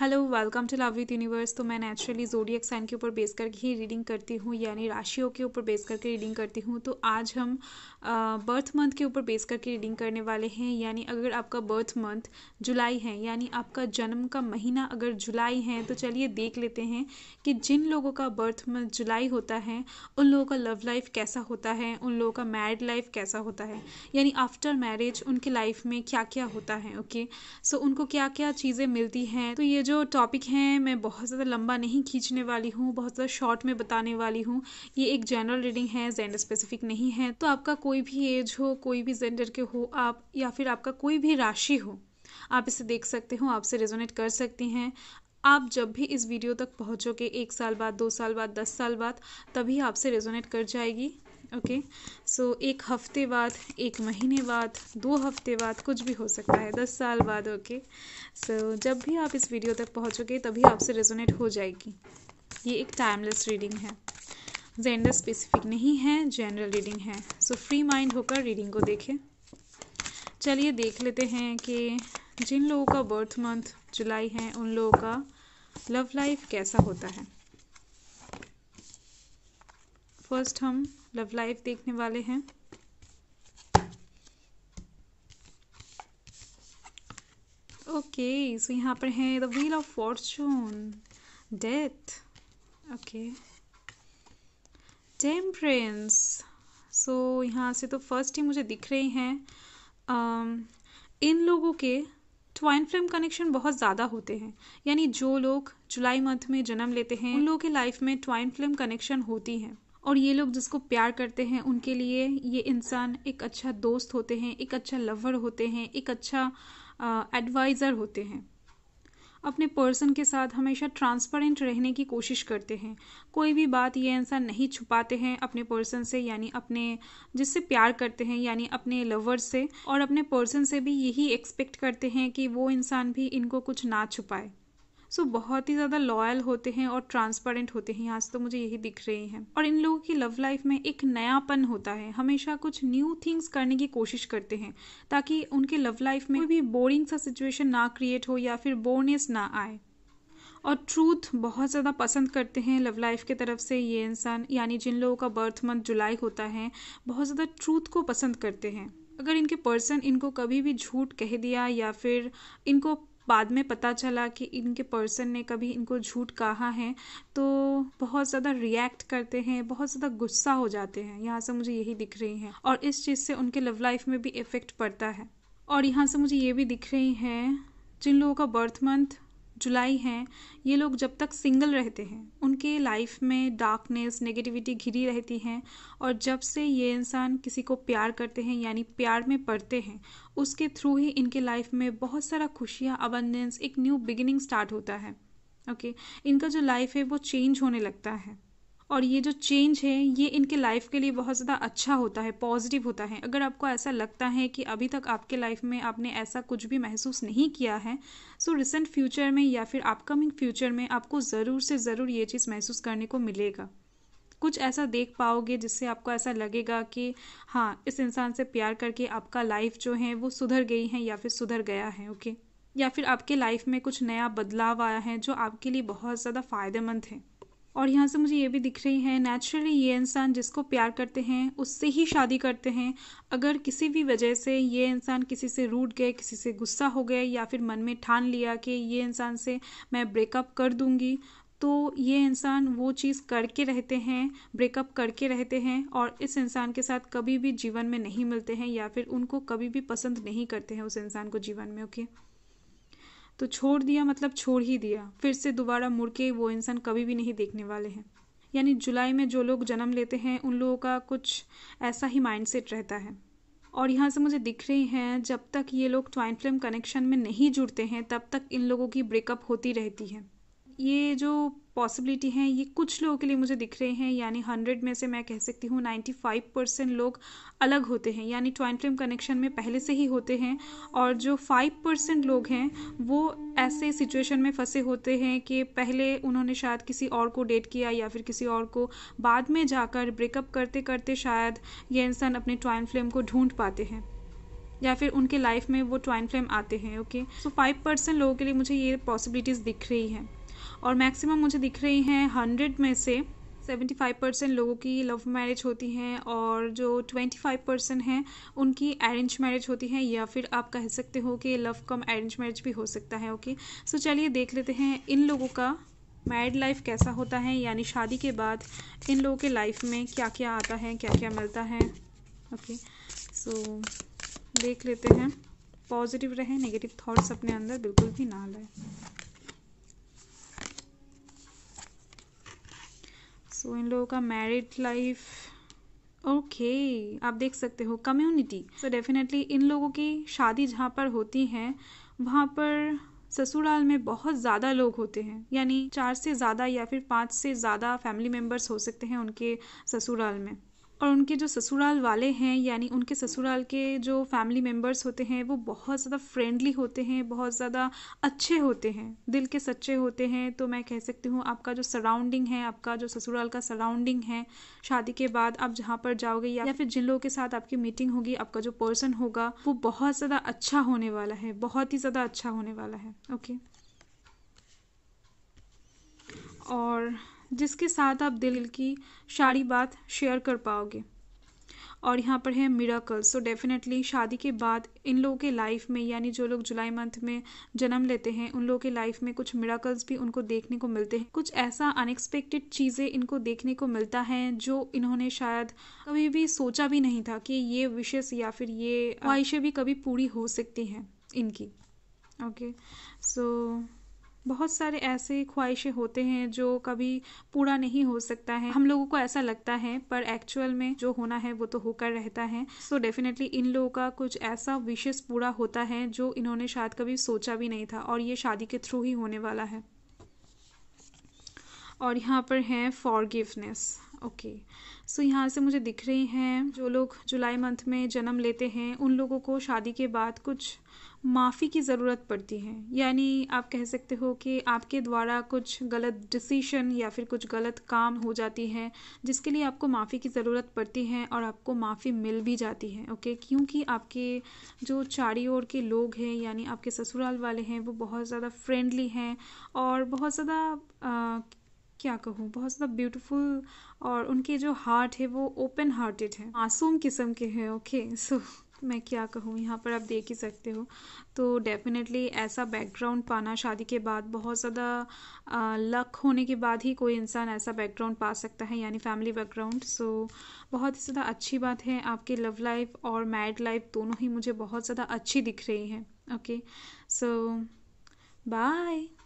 Hello welcome to love with universe तो मैं naturally zodiac sign के ऊपर बेस करके ही रीडिंग करती हूँ यानी राशियों के ऊपर बेस करके रीडिंग करती हूँ तो आज हम बर्थ मंथ के ऊपर बेस करके रीडिंग करने वाले हैं यानी अगर आपका बर्थ मंथ जुलाई है यानी आपका जन्म का महीना अगर जुलाई है तो चलिए देख लेते हैं कि जिन लोगों का बर्थ मंथ जुलाई होता है उन लोगों का लव लाइफ कैसा होता है उन लोगों का मैरिड लाइफ कैसा होता है यानी आफ्टर मैरिज उनकी लाइफ में क्या क्या होता है ओके सो उनको क्या क्या चीज़ें मिलती हैं तो ये जो टॉपिक हैं मैं बहुत ज़्यादा लंबा नहीं खींचने वाली हूँ बहुत ज़्यादा शॉर्ट में बताने वाली हूँ ये एक जनरल रीडिंग है जेंडर स्पेसिफिक नहीं है तो आपका कोई भी एज हो कोई भी जेंडर के हो आप या फिर आपका कोई भी राशि हो आप इसे देख सकते हो आपसे रेजोनेट कर सकती हैं आप जब भी इस वीडियो तक पहुँचोगे एक साल बाद दो साल बाद दस साल बाद तभी आपसे रेजोनेट कर जाएगी ओके सो एक हफ्ते बाद एक महीने बाद दो हफ्ते बाद कुछ भी हो सकता है दस साल बाद ओके okay? सो so, जब भी आप इस वीडियो तक पहुँचोगे तभी आपसे रेजोनेट हो जाएगी ये एक टाइमलेस रीडिंग है जेंडर स्पेसिफिक नहीं है जनरल रीडिंग है सो फ्री माइंड होकर रीडिंग को देखें चलिए देख लेते हैं कि जिन लोगों का बर्थ मंथ जुलाई है उन लोगों का लव लाइफ कैसा होता है फर्स्ट हम लव लाइफ देखने वाले हैं ओके सो यहाँ पर है the wheel of fortune death okay temperance so यहाँ से तो फर्स्ट ही मुझे दिख रहे हैं um, इन लोगों के ट्वाइन फ्लेम कनेक्शन बहुत ज़्यादा होते हैं यानी जो लोग जुलाई मंथ में जन्म लेते हैं उन लोगों के लाइफ में ट्वाइन फ्लेम कनेक्शन होती हैं और ये लोग जिसको प्यार करते हैं उनके लिए ये इंसान एक अच्छा दोस्त होते हैं एक अच्छा लवर होते हैं एक अच्छा एडवाइज़र होते हैं अपने पर्सन के साथ हमेशा ट्रांसपेरेंट रहने की कोशिश करते हैं कोई भी बात ये इंसान नहीं छुपाते हैं अपने पर्सन से यानी अपने जिससे प्यार करते हैं यानी अपने लवर से और अपने पर्सन से भी यही एक्सपेक्ट करते हैं कि वो इंसान भी इनको कुछ ना छुपाए सो बहुत ही ज़्यादा लॉयल होते हैं और ट्रांसपेरेंट होते हैं यहाँ से तो मुझे यही दिख रही हैं और इन लोगों की लव लाइफ में एक नयापन होता है हमेशा कुछ न्यू थिंग्स करने की कोशिश करते हैं ताकि उनके लव लाइफ में भी बोरिंग सा सिचुएशन ना क्रिएट हो या फिर बोरनेस ना आए और ट्रूथ बहुत ज़्यादा पसंद करते हैं लव लाइफ के तरफ से ये इंसान यानी जिन लोगों का बर्थ मंथ जुलाई होता है बहुत ज़्यादा ट्रूथ को पसंद करते हैं अगर इनके पर्सन इनको कभी भी झूठ कह दिया या फिर इनको बाद में पता चला कि इनके पर्सन ने कभी इनको झूठ कहा है तो बहुत ज़्यादा रिएक्ट करते हैं बहुत ज़्यादा गुस्सा हो जाते हैं यहाँ से मुझे यही दिख रही है और इस चीज़ से उनके लव लाइफ में भी इफ़ेक्ट पड़ता है और यहाँ से मुझे ये भी दिख रही हैं जिन लोगों का बर्थ मंथ जुलाई हैं ये लोग जब तक सिंगल रहते हैं उनके लाइफ में डार्कनेस नेगेटिविटी घिरी रहती हैं और जब से ये इंसान किसी को प्यार करते हैं यानी प्यार में पड़ते हैं उसके थ्रू ही इनके लाइफ में बहुत सारा खुशियाँ अबंडेंस एक न्यू बिगिनिंग स्टार्ट होता है ओके okay? इनका जो लाइफ है वो चेंज होने लगता है और ये जो चेंज है ये इनके लाइफ के लिए बहुत ज़्यादा अच्छा होता है पॉजिटिव होता है अगर आपको ऐसा लगता है कि अभी तक आपके लाइफ में आपने ऐसा कुछ भी महसूस नहीं किया है सो रिसेंट फ्यूचर में या फिर अपकमिंग फ्यूचर में आपको ज़रूर से ज़रूर ये चीज़ महसूस करने को मिलेगा कुछ ऐसा देख पाओगे जिससे आपको ऐसा लगेगा कि हाँ इस इंसान से प्यार करके आपका लाइफ जो है वो सुधर गई है या फिर सुधर गया है ओके या फिर आपके लाइफ में कुछ नया बदलाव आया है जो आपके लिए बहुत ज़्यादा फ़ायदेमंद है और यहाँ से मुझे ये भी दिख रही है नेचुरली ये इंसान जिसको प्यार करते हैं उससे ही शादी करते हैं अगर किसी भी वजह से ये इंसान किसी से रूट गए किसी से गुस्सा हो गए या फिर मन में ठान लिया कि ये इंसान से मैं ब्रेकअप कर दूँगी तो ये इंसान वो चीज़ करके रहते हैं ब्रेकअप करके रहते हैं और इस इंसान के साथ कभी भी जीवन में नहीं मिलते हैं या फिर उनको कभी भी पसंद नहीं करते हैं उस इंसान को जीवन में ओके okay? तो छोड़ दिया मतलब छोड़ ही दिया फिर से दोबारा मुड़ के वो इंसान कभी भी नहीं देखने वाले हैं यानी जुलाई में जो लोग जन्म लेते हैं उन लोगों का कुछ ऐसा ही माइंडसेट रहता है और यहाँ से मुझे दिख रही हैं जब तक ये लोग ट्वाइन फ्लेम कनेक्शन में नहीं जुड़ते हैं तब तक इन लोगों की ब्रेकअप होती रहती है ये जो पॉसिबिलिटी हैं ये कुछ लोगों के लिए मुझे दिख रहे हैं यानी हंड्रेड में से मैं कह सकती हूँ नाइन्टी फाइव परसेंट लोग अलग होते हैं यानी ट्वाइन फ्लेम कनेक्शन में पहले से ही होते हैं और जो फाइव परसेंट लोग हैं वो ऐसे सिचुएशन में फंसे होते हैं कि पहले उन्होंने शायद किसी और को डेट किया या फिर किसी और को बाद में जाकर ब्रेकअप करते करते शायद ये इंसान अपने ट्वाइन फ्लेम को ढूंढ पाते हैं या फिर उनके लाइफ में वो ट्वाइन फ्लेम आते हैं ओके सो फाइव परसेंट लोगों के लिए मुझे ये पॉसिबिलिटीज़ दिख रही हैं और मैक्सिमम मुझे दिख रही हैं हंड्रेड में से सेवेंटी फाइव परसेंट लोगों की लव मैरिज होती हैं और जो ट्वेंटी फाइव परसेंट हैं उनकी अरेंज मैरिज होती हैं या फिर आप कह सकते हो कि लव कम अरेंज मैरिज भी हो सकता है ओके सो चलिए देख लेते हैं इन लोगों का मैरिड लाइफ कैसा होता है यानी शादी के बाद इन लोगों के लाइफ में क्या क्या आता है क्या क्या मिलता है ओके सो देख लेते हैं पॉजिटिव रहें नेगेटिव थॉट्स अपने अंदर बिल्कुल भी ना लाए सो तो इन लोगों का मैरिड लाइफ ओके okay, आप देख सकते हो कम्युनिटी सो डेफिनेटली इन लोगों की शादी जहाँ पर होती है वहाँ पर ससुराल में बहुत ज़्यादा लोग होते हैं यानी चार से ज़्यादा या फिर पाँच से ज़्यादा फैमिली मेम्बर्स हो सकते हैं उनके ससुराल में और उनके जो ससुराल वाले हैं यानी उनके ससुराल के जो फैमिली मेम्बर्स होते हैं वो बहुत ज़्यादा फ्रेंडली होते हैं बहुत ज़्यादा अच्छे होते हैं दिल के सच्चे होते हैं तो मैं कह सकती हूँ आपका जो सराउंडिंग है आपका जो ससुराल का सराउंडिंग है शादी के बाद आप जहाँ पर जाओगे या फिर जिन लोगों के साथ आपकी मीटिंग होगी आपका जो पर्सन होगा वो बहुत ज़्यादा अच्छा होने वाला है बहुत ही ज़्यादा अच्छा होने वाला है ओके और जिसके साथ आप दिल की सारी बात शेयर कर पाओगे और यहाँ पर है मिराकल सो डेफिनेटली शादी के बाद इन लोगों के लाइफ में यानी जो लोग जुलाई मंथ में जन्म लेते हैं उन लोगों के लाइफ में कुछ मिराकल्स भी उनको देखने को मिलते हैं कुछ ऐसा अनएक्सपेक्टेड चीज़ें इनको देखने को मिलता है जो इन्होंने शायद कभी भी सोचा भी नहीं था कि ये विशेष या फिर ये ख्वाहिशें भी कभी पूरी हो सकती हैं इनकी ओके सो बहुत सारे ऐसे ख्वाहिशें होते हैं जो कभी पूरा नहीं हो सकता है हम लोगों को ऐसा लगता है पर एक्चुअल में जो होना है वो तो होकर रहता है सो so डेफिनेटली इन लोगों का कुछ ऐसा विशेष पूरा होता है जो इन्होंने शायद कभी सोचा भी नहीं था और ये शादी के थ्रू ही होने वाला है और यहाँ पर है फॉरगिवनेस ओके सो यहाँ से मुझे दिख रही हैं जो लोग जुलाई मंथ में जन्म लेते हैं उन लोगों को शादी के बाद कुछ माफ़ी की ज़रूरत पड़ती है यानी आप कह सकते हो कि आपके द्वारा कुछ गलत डिसीशन या फिर कुछ गलत काम हो जाती है जिसके लिए आपको माफ़ी की ज़रूरत पड़ती है और आपको माफ़ी मिल भी जाती है ओके क्योंकि आपके जो चारी ओर के लोग हैं यानी आपके ससुराल वाले हैं वो बहुत ज़्यादा फ्रेंडली हैं और बहुत ज़्यादा क्या कहूँ बहुत ज़्यादा ब्यूटीफुल और उनके जो हार्ट है वो ओपन हार्टेड है मासूम किस्म के हैं ओके सो मैं क्या कहूँ यहाँ पर आप देख ही सकते हो तो डेफिनेटली ऐसा बैकग्राउंड पाना शादी के बाद बहुत ज़्यादा लक होने के बाद ही कोई इंसान ऐसा बैकग्राउंड पा सकता है यानी फैमिली बैकग्राउंड सो बहुत ही ज़्यादा अच्छी बात है आपकी लव लाइफ और मैरिड लाइफ दोनों ही मुझे बहुत ज़्यादा अच्छी दिख रही है ओके सो बाय